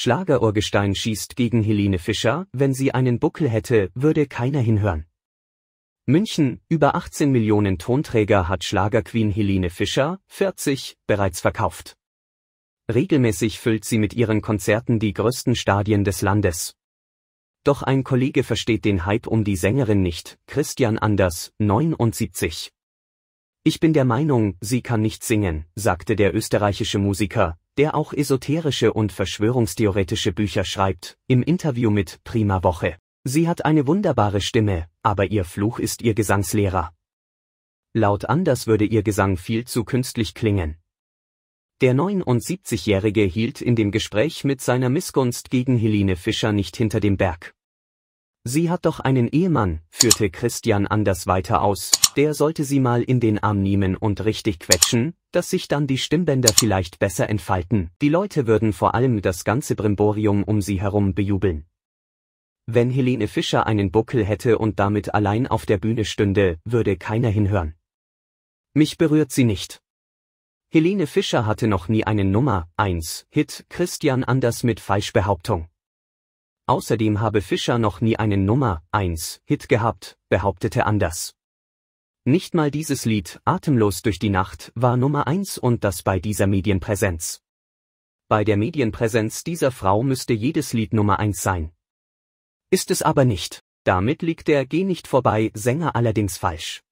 Schlagerurgestein schießt gegen Helene Fischer, wenn sie einen Buckel hätte, würde keiner hinhören. München, über 18 Millionen Tonträger hat Schlagerqueen Helene Fischer, 40, bereits verkauft. Regelmäßig füllt sie mit ihren Konzerten die größten Stadien des Landes. Doch ein Kollege versteht den Hype um die Sängerin nicht, Christian Anders, 79. Ich bin der Meinung, sie kann nicht singen, sagte der österreichische Musiker, der auch esoterische und verschwörungstheoretische Bücher schreibt, im Interview mit Prima Woche. Sie hat eine wunderbare Stimme, aber ihr Fluch ist ihr Gesangslehrer. Laut Anders würde ihr Gesang viel zu künstlich klingen. Der 79-Jährige hielt in dem Gespräch mit seiner Missgunst gegen Helene Fischer nicht hinter dem Berg. Sie hat doch einen Ehemann, führte Christian anders weiter aus, der sollte sie mal in den Arm nehmen und richtig quetschen, dass sich dann die Stimmbänder vielleicht besser entfalten. Die Leute würden vor allem das ganze Brimborium um sie herum bejubeln. Wenn Helene Fischer einen Buckel hätte und damit allein auf der Bühne stünde, würde keiner hinhören. Mich berührt sie nicht. Helene Fischer hatte noch nie einen Nummer 1 Hit, Christian Anders mit Falschbehauptung. Außerdem habe Fischer noch nie einen Nummer 1 Hit gehabt, behauptete Anders. Nicht mal dieses Lied Atemlos durch die Nacht war Nummer 1 und das bei dieser Medienpräsenz. Bei der Medienpräsenz dieser Frau müsste jedes Lied Nummer 1 sein. Ist es aber nicht. Damit liegt der Geh nicht vorbei Sänger allerdings falsch.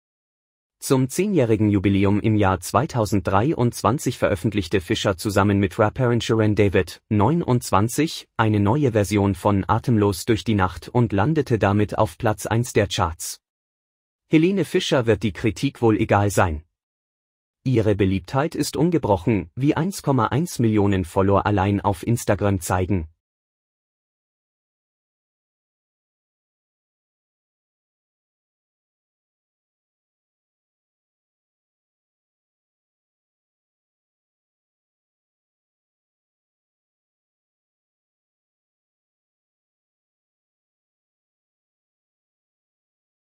Zum zehnjährigen Jubiläum im Jahr 2023 veröffentlichte Fischer zusammen mit Rapperin Sharon David, 29, eine neue Version von Atemlos durch die Nacht und landete damit auf Platz 1 der Charts. Helene Fischer wird die Kritik wohl egal sein. Ihre Beliebtheit ist ungebrochen, wie 1,1 Millionen Follower allein auf Instagram zeigen.